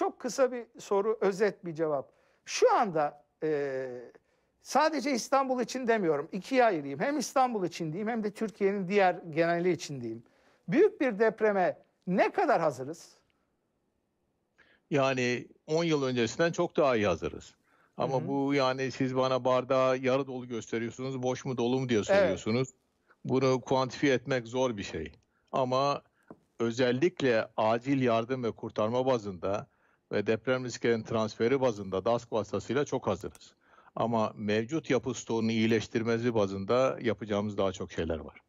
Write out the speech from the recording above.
Çok kısa bir soru, özet bir cevap. Şu anda e, sadece İstanbul için demiyorum, ikiye ayırayım. Hem İstanbul için diyeyim hem de Türkiye'nin diğer geneli için diyeyim. Büyük bir depreme ne kadar hazırız? Yani 10 yıl öncesinden çok daha iyi hazırız. Ama Hı-hı. bu yani siz bana bardağı yarı dolu gösteriyorsunuz, boş mu dolu mu diye soruyorsunuz. Evet. Bunu kuantifiye etmek zor bir şey. Ama özellikle acil yardım ve kurtarma bazında ve deprem riskinin transferi bazında DASK vasıtasıyla çok hazırız. Ama mevcut yapı stoğunu iyileştirmesi bazında yapacağımız daha çok şeyler var.